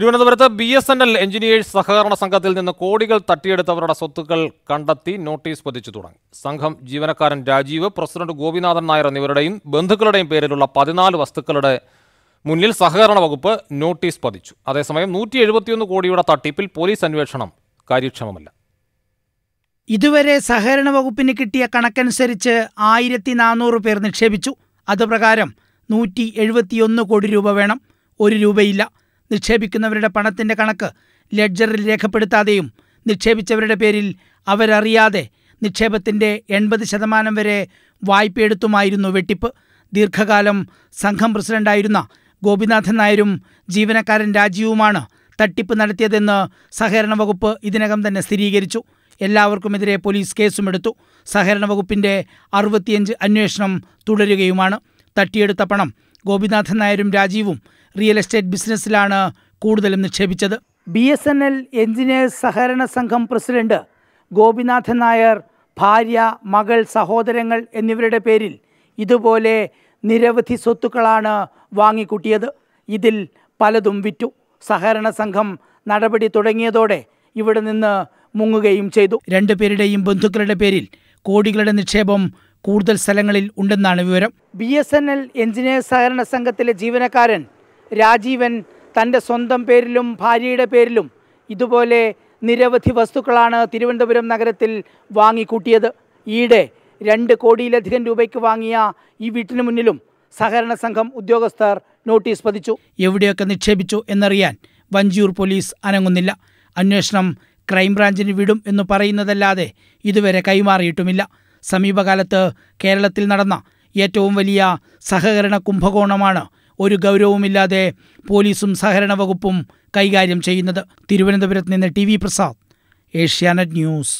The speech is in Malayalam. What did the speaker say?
തിരുവനന്തപുരത്ത് B S N L engineers സഹകരണ സംഘത്തിൽ നിന്ന് കോടികൾ തട്ടിയെടുത്തവരുടെ സ്വത്തുക്കൾ കണ്ടെത്തി നോട്ടീസ് പതിച്ചു തുടങ്ങി സംഘം ജീവനക്കാരൻ രാജീവ് പ്രസിഡന്റ് ഗോപിനാഥൻ നായർ എന്നിവരുടെയും ബന്ധുക്കളുടെയും പേരിലുള്ള പതിനാല് വസ്തുക്കളുടെ മുന്നിൽ സഹകരണ വകുപ്പ് നോട്ടീസ് പതിച്ചു അതേസമയം നൂറ്റി എഴുപത്തിയൊന്ന് കോടിയുടെ തട്ടിപ്പിൽ പോലീസ് അന്വേഷണം കാര്യക്ഷമമല്ല ഇതുവരെ സഹകരണ വകുപ്പിന് കിട്ടിയ കണക്കനുസരിച്ച് ആയിരത്തി നാനൂറ് പേർ നിക്ഷേപിച്ചു അതുപ്രകാരം നൂറ്റി എഴുപത്തിയൊന്ന് കോടി രൂപ വേണം ഒരു രൂപയില്ല നിക്ഷേപിക്കുന്നവരുടെ പണത്തിന്റെ കണക്ക് ലെഡ്ജറിൽ രേഖപ്പെടുത്താതെയും നിക്ഷേപിച്ചവരുടെ പേരിൽ അവരറിയാതെ നിക്ഷേപത്തിന്റെ എൺപത് ശതമാനം വരെ വായ്പയെടുത്തുമായിരുന്നു വെട്ടിപ്പ് ദീർഘകാലം സംഘം പ്രസിഡന്റായിരുന്ന ഗോപിനാഥൻ നായരും ജീവനക്കാരൻ രാജീവുമാണ് തട്ടിപ്പ് നടത്തിയതെന്ന് സഹകരണ വകുപ്പ് ഇതിനകം തന്നെ സ്ഥിരീകരിച്ചു എല്ലാവർക്കുമെതിരെ പോലീസ് കേസുമെടുത്തു സഹകരണ വകുപ്പിൻ്റെ അറുപത്തിയഞ്ച് അന്വേഷണം തുടരുകയുമാണ് തട്ടിയെടുത്ത പണം ഗോപിനാഥൻ നായരും രാജീവും റിയൽ എസ്റ്റേറ്റ് ബിസിനസ്സിലാണ് കൂടുതലും നിക്ഷേപിച്ചത് B S N L engineers സഹകരണ സംഘം പ്രസിഡന്റ് ഗോപിനാഥൻ നായർ ഭാര്യ മകൾ സഹോദരങ്ങൾ എന്നിവരുടെ പേരിൽ ഇതുപോലെ നിരവധി സ്വത്തുക്കളാണ് വാങ്ങിക്കൂട്ടിയത് ഇതിൽ പലതും വിറ്റു സഹകരണ സംഘം നടപടി തുടങ്ങിയതോടെ ഇവിടെ നിന്ന് മുങ്ങുകയും ചെയ്തു രണ്ടുപേരുടെയും ബന്ധുക്കളുടെ പേരിൽ കോടികളുടെ നിക്ഷേപം കൂടുതൽ സ്ഥലങ്ങളിൽ ഉണ്ടെന്നാണ് വിവരം B S N L engineers സഹകരണ സംഘത്തിലെ ജീവനക്കാരൻ രാജീവൻ തൻ്റെ സ്വന്തം പേരിലും ഭാര്യയുടെ പേരിലും ഇതുപോലെ നിരവധി വസ്തുക്കളാണ് തിരുവനന്തപുരം നഗരത്തിൽ വാങ്ങിക്കൂട്ടിയത് ഈയിടെ രണ്ട് കോടിയിലധികം രൂപയ്ക്ക് വാങ്ങിയ ഈ വീട്ടിന് മുന്നിലും സഹകരണ സംഘം ഉദ്യോഗസ്ഥർ നോട്ടീസ് പതിച്ചു എവിടെയൊക്കെ നിക്ഷേപിച്ചു എന്നറിയാൻ വഞ്ചിയൂർ പോലീസ് അനങ്ങുന്നില്ല അന്വേഷണം ക്രൈംബ്രാഞ്ചിന് വിടും എന്ന് പറയുന്നതല്ലാതെ ഇതുവരെ കൈമാറിയിട്ടുമില്ല സമീപകാലത്ത് കേരളത്തിൽ നടന്ന ഏറ്റവും വലിയ സഹകരണ കുംഭകോണമാണ് ഒരു ഗൗരവമില്ലാതെ പോലീസും സഹകരണ വകുപ്പും കൈകാര്യം ചെയ്യുന്നത് തിരുവനന്തപുരത്ത് നിന്ന് T V Prasad Asianet news